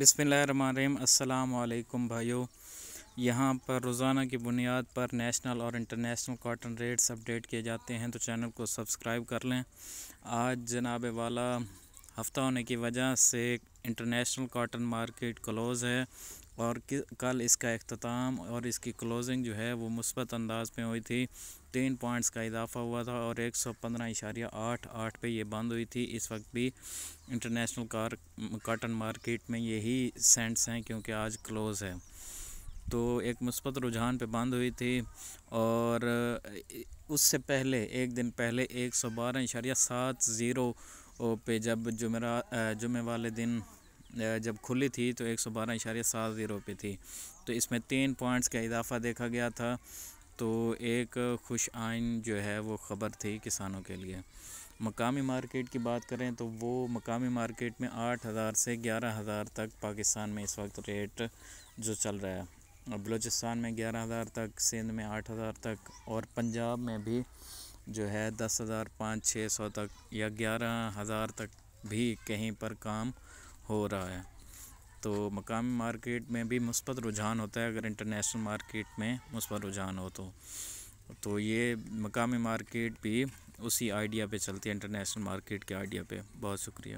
अस्सलाम अल्लाम भाइयों यहाँ पर रोज़ाना की बुनियाद पर नेशनल और इंटरनेशनल कॉटन रेट्स अपडेट किए जाते हैं तो चैनल को सब्सक्राइब कर लें आज जनाब वाला हफ़्ता होने की वजह से इंटरनेशनल कॉटन मार्केट क्लोज़ है और कल इसका अख्ताम और इसकी क्लोजिंग जो है वो मुस्बत अंदाज में हुई थी तीन पॉइंट्स का इजाफा हुआ था और एक सौ पंद्रह इशारिया आठ आठ पर यह बंद हुई थी इस वक्त भी इंटरनेशनल कार काटन मार्केट में यही सेंट्स हैं क्योंकि आज क्लोज़ है तो एक मुस्बत रुझान पे बंद हुई थी और उससे पहले एक दिन पहले एक सौ बारह इशारिया सात ज़ीरो पे जब जुमेरा जुमे वाले दिन जब खुली थी तो एक सौ बारह इशारे सात ज़ीरो पे थी तो इसमें तीन पॉइंट्स का इजाफा देखा गया था तो एक खुश आइन जो है वो ख़बर थी किसानों के लिए मकामी मार्केट की बात करें तो वो मकामी मार्केट में आठ हज़ार से ग्यारह हज़ार तक पाकिस्तान में इस वक्त रेट जो चल रहा है और बलूचिस्तान में ग्यारह हज़ार तक सिंध में आठ हज़ार तक और पंजाब में भी जो है दस हज़ार पाँच छः सौ तक या ग्यारह हज़ार तक भी कहीं पर काम हो रहा है तो मकामी मार्केट में भी मुस्बत रुझान होता है अगर इंटरनेशनल मार्केट में मुस्बत रुझान हो तो तो ये मकामी मार्केट भी उसी आइडिया पे चलती है इंटरनेशनल मार्केट के आइडिया पे बहुत शुक्रिया